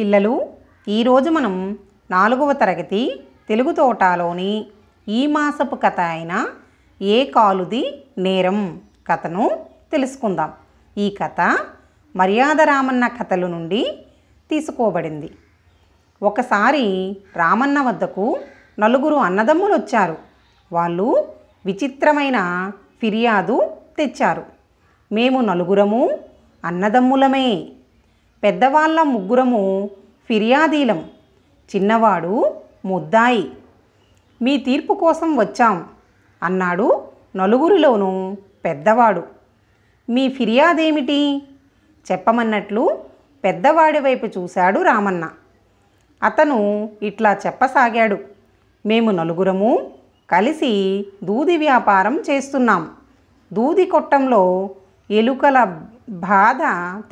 పిల్లలు ఈరోజు మనం నాలుగవ తరగతి తెలుగు తోటాలోని ఈ మాసపు కథ అయిన ఏ కాలుది నేరం కథను తెలుసుకుందాం ఈ కథ మర్యాద రామన్న కథల నుండి తీసుకోబడింది ఒకసారి రామన్న వద్దకు నలుగురు అన్నదమ్ములు వచ్చారు వాళ్ళు విచిత్రమైన ఫిర్యాదు తెచ్చారు మేము నలుగురము అన్నదమ్ములమే పెద్దవాళ్ళ ముగ్గురము ఫిర్యాదీలం చిన్నవాడు ముద్దాయి మీ తీర్పు కోసం వచ్చాం అన్నాడు నలుగురిలోనూ పెద్దవాడు మీ ఫిర్యాదేమిటి చెప్పమన్నట్లు పెద్దవాడి వైపు చూశాడు రామన్న అతను ఇట్లా చెప్పసాగాడు మేము నలుగురము కలిసి దూది వ్యాపారం చేస్తున్నాం దూది కొట్టంలో ఎలుకల బాధ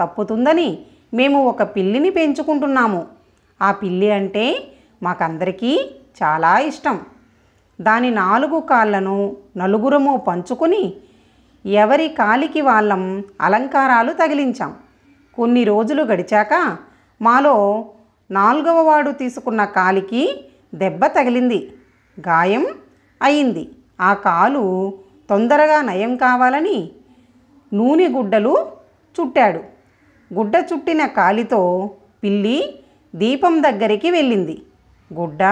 తప్పుతుందని మేము ఒక పిల్లిని పెంచుకుంటున్నాము ఆ పిల్లి అంటే మాకందరికీ చాలా ఇష్టం దాని నాలుగు కాళ్ళను నలుగురము పంచుకొని ఎవరి కాలికి వాళ్ళం అలంకారాలు తగిలించాం కొన్ని రోజులు గడిచాక మాలో నాలుగవ వాడు తీసుకున్న కాలికి దెబ్బ తగిలింది గాయం అయింది ఆ కాలు తొందరగా నయం కావాలని నూనె గుడ్డలు చుట్టాడు గుడ్డ చుట్టిన కాలితో పిల్లి దీపం దగ్గరికి వెళ్ళింది గుడ్డ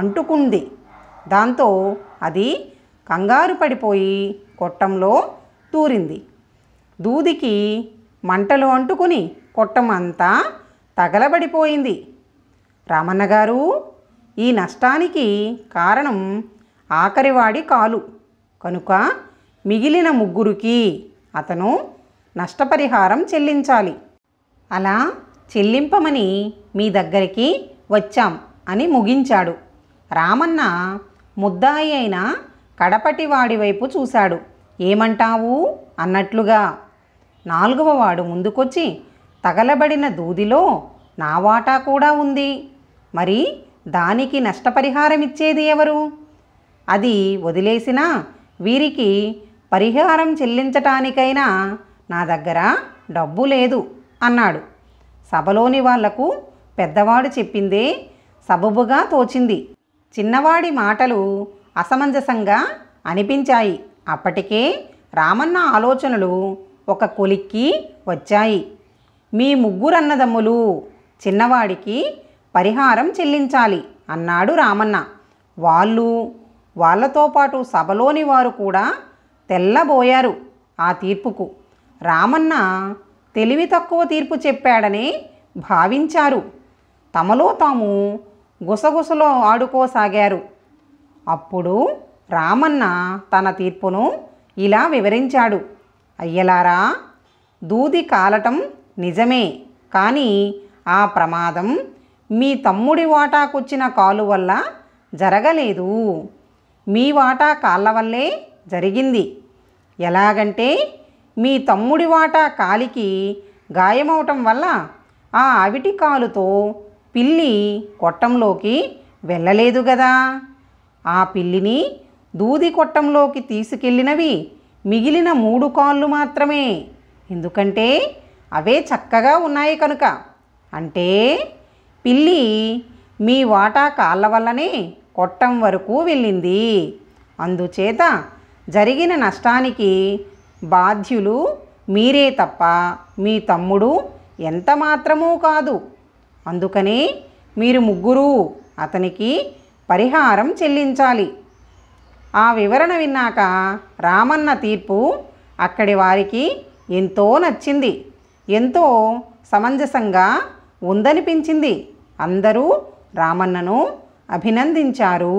అంటుకుంది దాంతో అది కంగారు పడిపోయి కొట్టంలో తూరింది దూదికి మంటలు అంటుకుని కొట్టం అంతా తగలబడిపోయింది రామన్నగారు గారు ఈ నష్టానికి కారణం ఆఖరివాడి కాలు కనుక మిగిలిన ముగ్గురికి అతను నష్టపరిహారం చెల్లించాలి అలా చెల్లింపమని మీ దగ్గరికి వచ్చాం అని ముగించాడు రామన్న ముద్దాయి అయిన కడపటివాడి వైపు చూశాడు ఏమంటావు అన్నట్లుగా నాలుగవ వాడు ముందుకొచ్చి తగలబడిన దూదిలో నా వాటా కూడా ఉంది మరి దానికి నష్టపరిహారం ఇచ్చేది ఎవరు అది వదిలేసినా వీరికి పరిహారం చెల్లించటానికైనా నా దగ్గర డబ్బు లేదు అన్నాడు సభలోని వాళ్లకు పెద్దవాడు చెప్పిందే సబబుగా తోచింది చిన్నవాడి మాటలు అసమంజసంగా అనిపించాయి అప్పటికే రామన్న ఆలోచనలు ఒక కొలిక్కి వచ్చాయి మీ ముగ్గురన్నదమ్ములు చిన్నవాడికి పరిహారం చెల్లించాలి అన్నాడు రామన్న వాళ్ళు వాళ్లతో పాటు సభలోని వారు కూడా తెల్లబోయారు ఆ తీర్పుకు రామన్న తెలివి తక్కువ తీర్పు చెప్పాడని భావించారు తమలో తాము గుసగుసలో ఆడుకోసాగారు అప్పుడు రామన్న తన తీర్పును ఇలా వివరించాడు అయ్యలారా దూది కాలటం నిజమే కానీ ఆ ప్రమాదం మీ తమ్ముడి వాటాకొచ్చిన కాలు వల్ల జరగలేదు మీ వాటా కాళ్ళ వల్లే జరిగింది ఎలాగంటే మీ తమ్ముడి వాటా కాలికి గాయమవటం వల్ల ఆ అవిటి కాలుతో పిల్లి కొట్టంలోకి వెళ్ళలేదు గదా ఆ పిల్లిని దూది కొట్టంలోకి తీసుకెళ్ళినవి మిగిలిన మూడు కాళ్ళు మాత్రమే ఎందుకంటే అవే చక్కగా ఉన్నాయి కనుక అంటే పిల్లి మీ వాటా కాళ్ళ వల్లనే కొట్టం వరకు వెళ్ళింది అందుచేత జరిగిన నష్టానికి బాధ్యులు మీరే తప్ప మీ తమ్ముడు ఎంత మాత్రమూ కాదు అందుకనే మీరు ముగ్గురు అతనికి పరిహారం చెల్లించాలి ఆ వివరణ విన్నాక రామన్న తీర్పు అక్కడి వారికి ఎంతో నచ్చింది ఎంతో సమంజసంగా ఉందనిపించింది అందరూ రామన్నను అభినందించారు